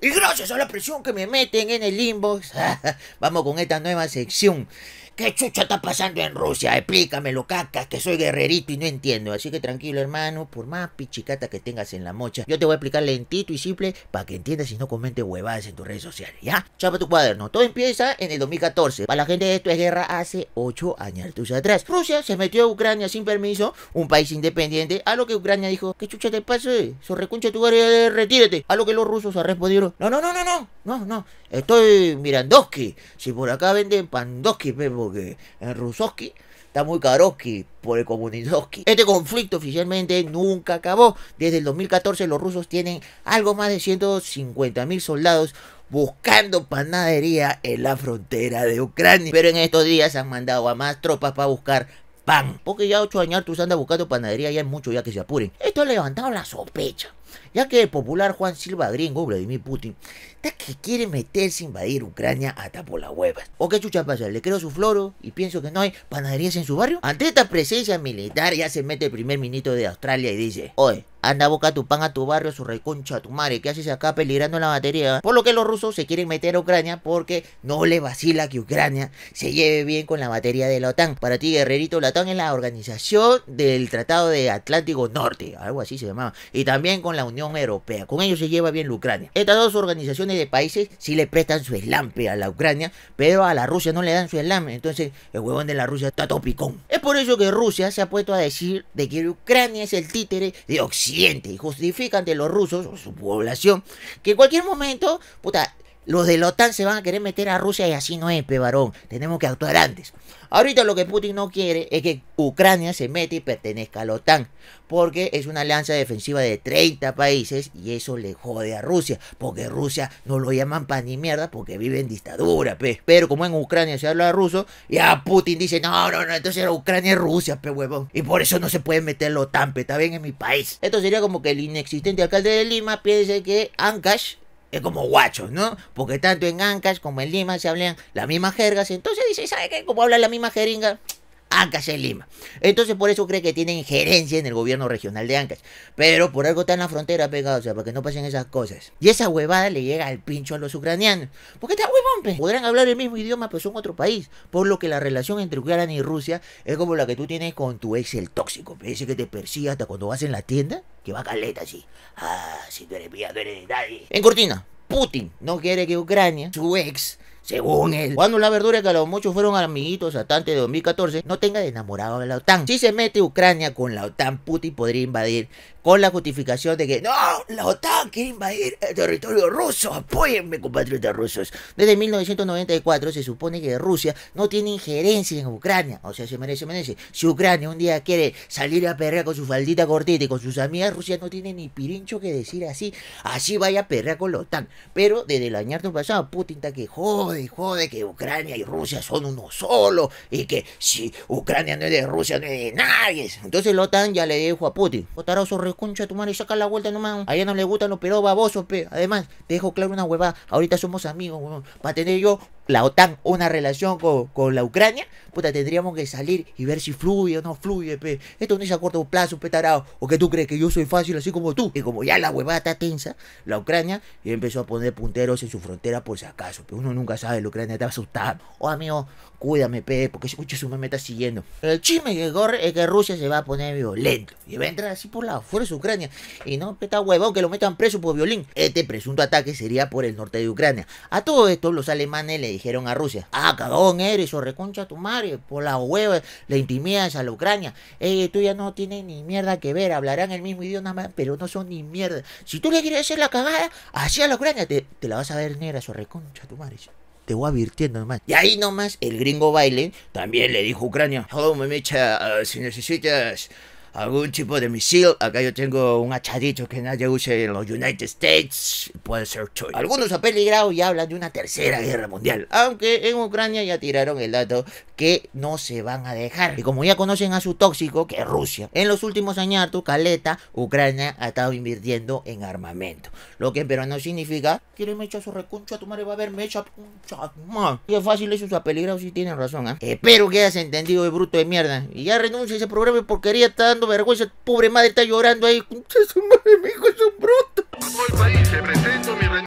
Y gracias a la presión que me meten en el inbox, vamos con esta nueva sección ¿Qué chucha está pasando en Rusia? Explícamelo, cacas, que soy guerrerito y no entiendo. Así que tranquilo, hermano, por más pichicata que tengas en la mocha, yo te voy a explicar lentito y simple para que entiendas y no comentes huevadas en tus redes sociales, ¿ya? Chapa tu cuaderno. Todo empieza en el 2014. Para la gente esto es guerra hace 8 años atrás. Rusia se metió a Ucrania sin permiso, un país independiente, a lo que Ucrania dijo, ¿qué chucha te pasa? Su recuncha tu área, eh, retírate. A lo que los rusos respondieron, no, no, no, no, no, no, no, estoy mirandoski Si por acá venden pandoski, bebo porque en Rusoski está muy Karovsky por el Komunizoski. Este conflicto oficialmente nunca acabó. Desde el 2014 los rusos tienen algo más de 150 mil soldados buscando panadería en la frontera de Ucrania. Pero en estos días han mandado a más tropas para buscar pan. Porque ya ocho años tú andas buscando panadería, ya es mucho ya que se apuren. Esto ha levantado la sospecha ya que el popular Juan Silva gringo, Vladimir Putin, está que quiere meterse a invadir Ucrania hasta por las huevas. ¿O qué chucha pasa? ¿Le creo su floro y pienso que no hay panaderías en su barrio? Ante esta presencia militar ya se mete el primer ministro de Australia y dice, oye, Anda, boca tu pan a tu barrio, su reconcha a tu madre. ¿Qué haces acá peligrando la batería? Por lo que los rusos se quieren meter a Ucrania porque no le vacila que Ucrania se lleve bien con la batería de la OTAN. Para ti, guerrerito, la OTAN es la organización del Tratado de Atlántico Norte, algo así se llamaba. Y también con la Unión Europea. Con ellos se lleva bien la Ucrania. Estas dos organizaciones de países sí le prestan su eslampe a la Ucrania, pero a la Rusia no le dan su eslampe. Entonces, el huevón de la Rusia está topicón. Es por eso que Rusia se ha puesto a decir de que Ucrania es el títere de Occidente y justifica ante los rusos o su población que en cualquier momento, puta, los de la OTAN se van a querer meter a Rusia y así no es, varón... Tenemos que actuar antes. Ahorita lo que Putin no quiere es que Ucrania se meta y pertenezca a la OTAN, porque es una alianza defensiva de 30 países y eso le jode a Rusia, porque Rusia no lo llaman pan ni mierda porque vive en dictadura, pe. Pero como en Ucrania se habla ruso, ya Putin dice, no, no, no, entonces Ucrania es Rusia, pe huevón. Y por eso no se puede meter la OTAN, pe, está bien en mi país. Esto sería como que el inexistente alcalde de Lima piense que Ancash es como guachos, ¿no? Porque tanto en Ancash como en Lima se hablan las mismas jergas. Entonces dice, ¿sabe qué? Como habla la misma jeringa, Ancash en Lima. Entonces por eso cree que tiene injerencia en el gobierno regional de Ancash. Pero por algo está en la frontera pegado, o sea, para que no pasen esas cosas. Y esa huevada le llega al pincho a los ucranianos. Porque está huevón, pe. Podrán hablar el mismo idioma, pero son otro país. Por lo que la relación entre Ucrania y Rusia es como la que tú tienes con tu ex el tóxico. Ese que te persigue hasta cuando vas en la tienda, que va caleta así. Ah, si tú eres mía, no eres de nadie. En cortina, Putin no quiere que Ucrania, su ex, según él, cuando la verdura que los muchos fueron amiguitos hasta antes de 2014, no tenga enamorado de la OTAN. Si se mete Ucrania con la OTAN, Putin podría invadir con la justificación de que no, la OTAN quiere invadir el territorio ruso, apóyenme compatriotas rusos. Desde 1994 se supone que Rusia no tiene injerencia en Ucrania, o sea, se merece, se merece. Si Ucrania un día quiere salir a perrear con su faldita cortita y con sus amigas, Rusia no tiene ni pirincho que decir así, así vaya a perrear con la OTAN. Pero desde el año pasado, Putin está que jode, jode que Ucrania y Rusia son uno solo y que si Ucrania no es de Rusia, no es de nadie. Entonces la OTAN ya le dijo a Putin, concha tu y saca la vuelta nomás. A ella no le gustan los pero babosos, pe. Además, te dejo claro una huevada. Ahorita somos amigos, weón. Para tener yo la OTAN una relación con, con, la Ucrania, puta, tendríamos que salir y ver si fluye o no fluye, pe. Esto no es a corto plazo, Petarado O que tú crees que yo soy fácil así como tú. Y como ya la huevada está tensa, la Ucrania y empezó a poner punteros en su frontera por si acaso, pero uno nunca sabe, la Ucrania está asustada. Oh, amigo, cuídame, pe, porque ese muchacho me está siguiendo. El chisme que corre es que Rusia se va a poner violento y va a entrar así por la fuerza de Ucrania. Y no, pe, está huevón que lo metan preso por violín. Este presunto ataque sería por el norte de Ucrania. A todo esto, los alemanes le dijeron a Rusia, ah, cagón eres o reconcha tu madre, por la hueva, le intimidas a la Ucrania, eh, tú ya no tienes ni mierda que ver, hablarán el mismo idioma, pero no son ni mierda. Si tú le quieres hacer la cagada, así a la Ucrania, te, la vas a ver negra o reconcha tu madre te voy advirtiendo nomás. Y ahí nomás el gringo Baile también le dijo a Ucrania, oh, me echa, si necesitas algún tipo de misil. Acá yo tengo un hachadito que nadie use en los United States. Puede ser choy. Algunos apeligrados ya hablan de una tercera guerra mundial. Aunque en Ucrania ya tiraron el dato que no se van a dejar. Y como ya conocen a su tóxico, que es Rusia. En los últimos años, tu caleta, Ucrania ha estado invirtiendo en armamento. Lo que pero no significa, quiere mecha su a tu madre va a ver mecha, puncha, Qué fácil eso, sus apeligrados si tienen razón, ¿ah? Espero eh, que hayas entendido, el bruto de mierda. Y ya renuncia a ese programa de porquería, está dando vergüenza. Pobre madre está llorando ahí. es su madre, mi hijo es un bruto.